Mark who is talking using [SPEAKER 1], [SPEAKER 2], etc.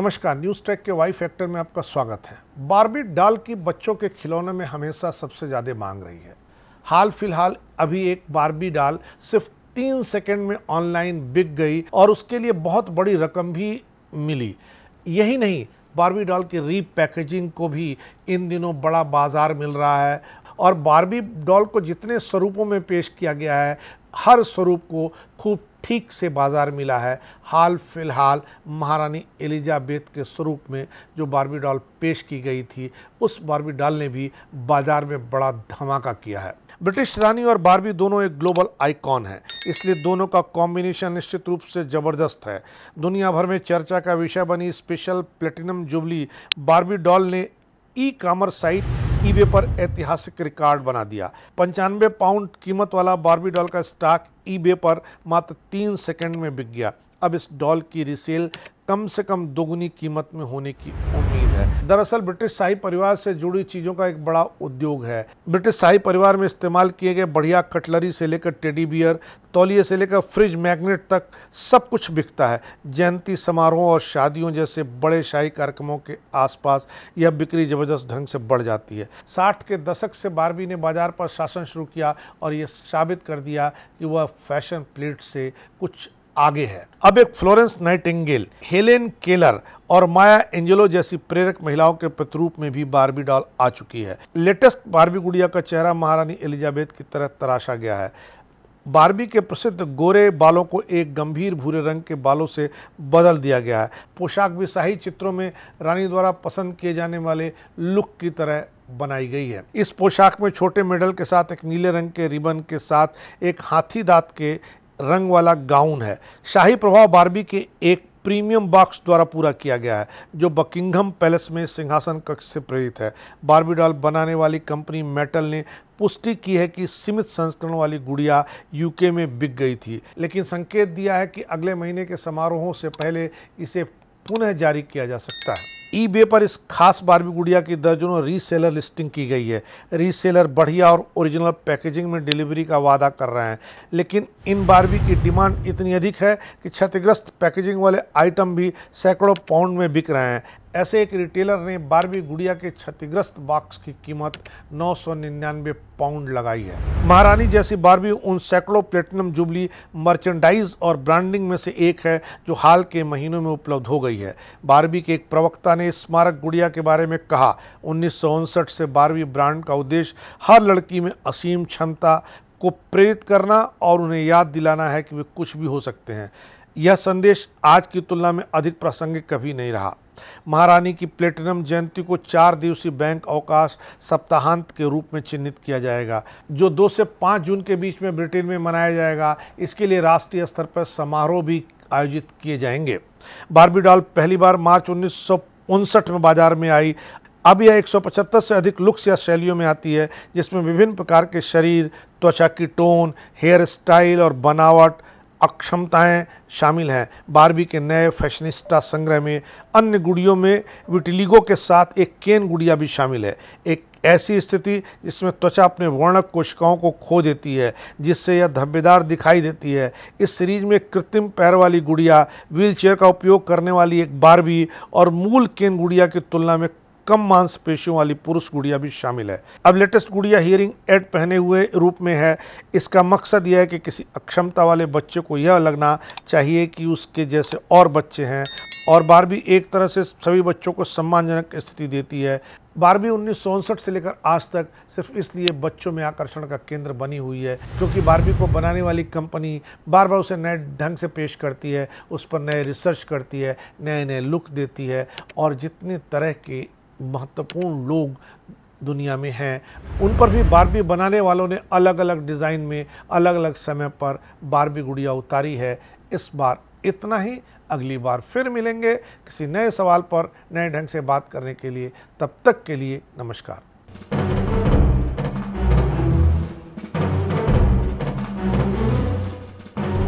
[SPEAKER 1] नमस्कार news track के Y factor में आपका स्वागत है बारबी डाल की बच्चों के खिलौने में हमेशा सबसे ज़्यादा मांग रही है हाल फिलहाल अभी एक बारबी डाल सिर्फ तीन सेकंड में ऑनलाइन बिक गई और उसके लिए बहुत बड़ी रकम भी मिली यही नहीं बारबी डॉल की रीपैकेजिंग को भी इन दिनों बड़ा बाज़ार मिल रहा है और बारबी डॉल को जितने स्वरूपों में पेश किया गया है हर स्वरूप को खूब ठीक से बाज़ार मिला है हाल फिलहाल महारानी एलिजाबेथ के स्वरूप में जो बारबी डॉल पेश की गई थी उस बारबी डॉल ने भी बाज़ार में बड़ा धमाका किया है ब्रिटिश रानी और बारबी दोनों एक ग्लोबल आइकॉन है इसलिए दोनों का कॉम्बिनेशन निश्चित रूप से ज़बरदस्त है दुनिया भर में चर्चा का विषय बनी special platinum jubilee Barbie doll ने ई कॉमर्स साइट ईबे पर ऐतिहासिक रिकॉर्ड बना दिया पंचानवे पाउंड कीमत वाला बारबी डॉल का स्टॉक ईबे पर मात्र तीन सेकंड में बिक गया अब इस डॉल की रिसेल कम से कम दोगुनी कीमत में होने की उम्मीद है दरअसल ब्रिटिश शाही परिवार से जुड़ी चीज़ों का एक बड़ा उद्योग है ब्रिटिश शाही परिवार में इस्तेमाल किए गए बढ़िया कटलरी से लेकर टेडी बियर तौलिए से लेकर फ्रिज मैग्नेट तक सब कुछ बिकता है जयंती समारोह और शादियों जैसे बड़े शाही कार्यक्रमों के आसपास यह बिक्री ज़बरदस्त ढंग से बढ़ जाती है साठ के दशक से बारहवीं ने बाज़ार पर शासन शुरू किया और ये साबित कर दिया कि वह फैशन प्लेट से कुछ आगे है अब एक फ्लोरेंस नाइटिंगेल हेलेन केलर और माया एंजेलो जैसी प्रेरक महिलाओं के प्रतिरूप में भी बारबी डॉल आ चुकी है लेटेस्ट बारबी गुड़िया का चेहरा महारानी एलिजाबेथ की तरह तराशा गया है बारबी के प्रसिद्ध गोरे बालों को एक गंभीर भूरे रंग के बालों से बदल दिया गया है पोशाक भी शाही चित्रों में रानी द्वारा पसंद किए जाने वाले लुक की तरह बनाई गई है इस पोशाक में छोटे मेडल के साथ एक नीले रंग के रिबन के साथ एक हाथी दांत के रंग वाला गाउन है शाही प्रभाव बारबी के एक प्रीमियम बॉक्स द्वारा पूरा किया गया है जो बकिंगम पैलेस में सिंहासन कक्ष से प्रेरित है बारबी डॉल बनाने वाली कंपनी मेटल ने पुष्टि की है कि सीमित संस्करण वाली गुड़िया यूके में बिक गई थी लेकिन संकेत दिया है कि अगले महीने के समारोहों से पहले इसे पुनः जारी किया जा सकता है ईबे पर इस खास बारबी गुड़िया की दर्जनों रीसेलर लिस्टिंग की गई है रीसेलर बढ़िया और ओरिजिनल पैकेजिंग में डिलीवरी का वादा कर रहे हैं लेकिन इन बारबी की डिमांड इतनी अधिक है कि क्षतिग्रस्त पैकेजिंग वाले आइटम भी सैकड़ों पाउंड में बिक रहे हैं ऐसे एक रिटेलर ने बारबी गुड़िया के क्षतिग्रस्त बॉक्स की कीमत 999 पाउंड लगाई है महारानी जैसी बारबी उन सैकड़ों प्लेटिनम जुबली मर्चेंडाइज और ब्रांडिंग में से एक है जो हाल के महीनों में उपलब्ध हो गई है बारबी के एक प्रवक्ता ने स्मारक गुड़िया के बारे में कहा उन्नीस से बारहवीं ब्रांड का उद्देश्य हर लड़की में असीम क्षमता को प्रेरित करना और उन्हें याद दिलाना है कि वे कुछ भी हो सकते हैं यह संदेश आज की तुलना में अधिक प्रासंगिक कभी नहीं रहा महारानी की प्लेटिनम जयंती को चार दिवसीय बैंक अवकाश सप्ताहांत के रूप में चिन्हित किया जाएगा जो दो से पाँच जून के बीच में ब्रिटेन में मनाया जाएगा इसके लिए राष्ट्रीय स्तर पर समारोह भी आयोजित किए जाएंगे बारबीडॉल पहली बार मार्च उन्नीस उनसठ में बाजार में आई अब यह 175 से अधिक लुक्स या शैलियों में आती है जिसमें विभिन्न प्रकार के शरीर त्वचा की टोन हेयर स्टाइल और बनावट अक्षमताएं शामिल हैं बारबी के नए फैशनिस्टा संग्रह में अन्य गुड़ियों में विटिलिगो के साथ एक केन गुड़िया भी शामिल है एक ऐसी स्थिति जिसमें त्वचा अपने वर्णक कोशिकाओं को खो देती है जिससे यह धब्बेदार दिखाई देती है इस सीरीज में कृत्रिम पैर वाली गुड़िया व्हीलचेयर का उपयोग करने वाली एक बारबी और मूल केन गुड़िया की तुलना में कम मांसपेशियों वाली पुरुष गुड़िया भी शामिल है अब लेटेस्ट गुड़िया हियरिंग एड पहने हुए रूप में है इसका मकसद यह है कि किसी अक्षमता वाले बच्चे को यह लगना चाहिए कि उसके जैसे और बच्चे हैं और बारबी एक तरह से सभी बच्चों को सम्मानजनक स्थिति देती है बारहवीं उन्नीस से लेकर आज तक सिर्फ इसलिए बच्चों में आकर्षण का केंद्र बनी हुई है क्योंकि बारहवीं को बनाने वाली कंपनी बार बार उसे नए ढंग से पेश करती है उस पर नए रिसर्च करती है नए नए लुक देती है और जितने तरह के महत्वपूर्ण लोग दुनिया में हैं उन पर भी बारबी बनाने वालों ने अलग अलग डिज़ाइन में अलग अलग समय पर बारबी गुड़िया उतारी है इस बार इतना ही अगली बार फिर मिलेंगे किसी नए सवाल पर नए ढंग से बात करने के लिए तब तक के लिए नमस्कार